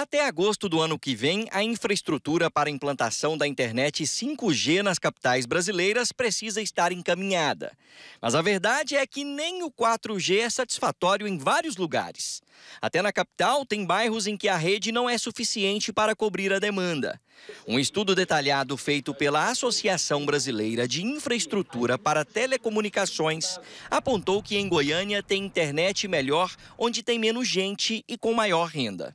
Até agosto do ano que vem, a infraestrutura para a implantação da internet 5G nas capitais brasileiras precisa estar encaminhada. Mas a verdade é que nem o 4G é satisfatório em vários lugares. Até na capital, tem bairros em que a rede não é suficiente para cobrir a demanda. Um estudo detalhado feito pela Associação Brasileira de Infraestrutura para Telecomunicações apontou que em Goiânia tem internet melhor onde tem menos gente e com maior renda.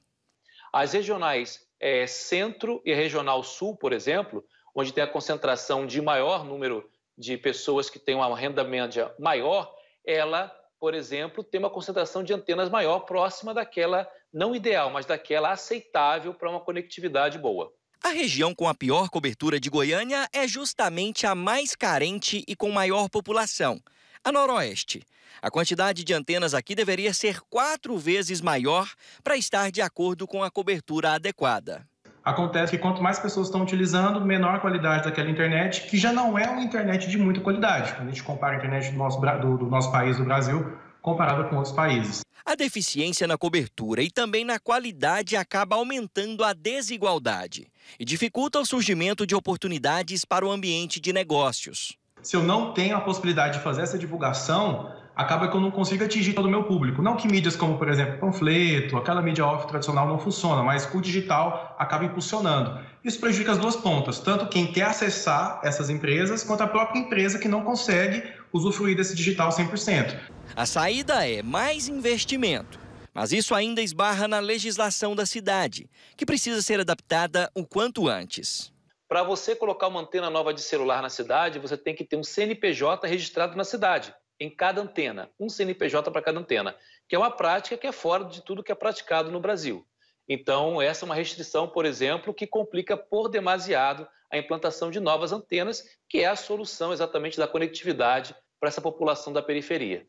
As regionais é, Centro e Regional Sul, por exemplo, onde tem a concentração de maior número de pessoas que têm uma renda média maior, ela, por exemplo, tem uma concentração de antenas maior, próxima daquela não ideal, mas daquela aceitável para uma conectividade boa. A região com a pior cobertura de Goiânia é justamente a mais carente e com maior população. A noroeste. A quantidade de antenas aqui deveria ser quatro vezes maior para estar de acordo com a cobertura adequada. Acontece que quanto mais pessoas estão utilizando, menor a qualidade daquela internet, que já não é uma internet de muita qualidade. Quando a gente compara a internet do nosso, do, do nosso país, do Brasil, comparada com outros países. A deficiência na cobertura e também na qualidade acaba aumentando a desigualdade e dificulta o surgimento de oportunidades para o ambiente de negócios se eu não tenho a possibilidade de fazer essa divulgação, acaba que eu não consigo atingir todo o meu público. Não que mídias como, por exemplo, panfleto, aquela mídia off tradicional não funciona, mas o digital acaba impulsionando. Isso prejudica as duas pontas, tanto quem quer acessar essas empresas, quanto a própria empresa que não consegue usufruir desse digital 100%. A saída é mais investimento, mas isso ainda esbarra na legislação da cidade, que precisa ser adaptada o quanto antes. Para você colocar uma antena nova de celular na cidade, você tem que ter um CNPJ registrado na cidade, em cada antena, um CNPJ para cada antena, que é uma prática que é fora de tudo que é praticado no Brasil. Então, essa é uma restrição, por exemplo, que complica por demasiado a implantação de novas antenas, que é a solução exatamente da conectividade para essa população da periferia.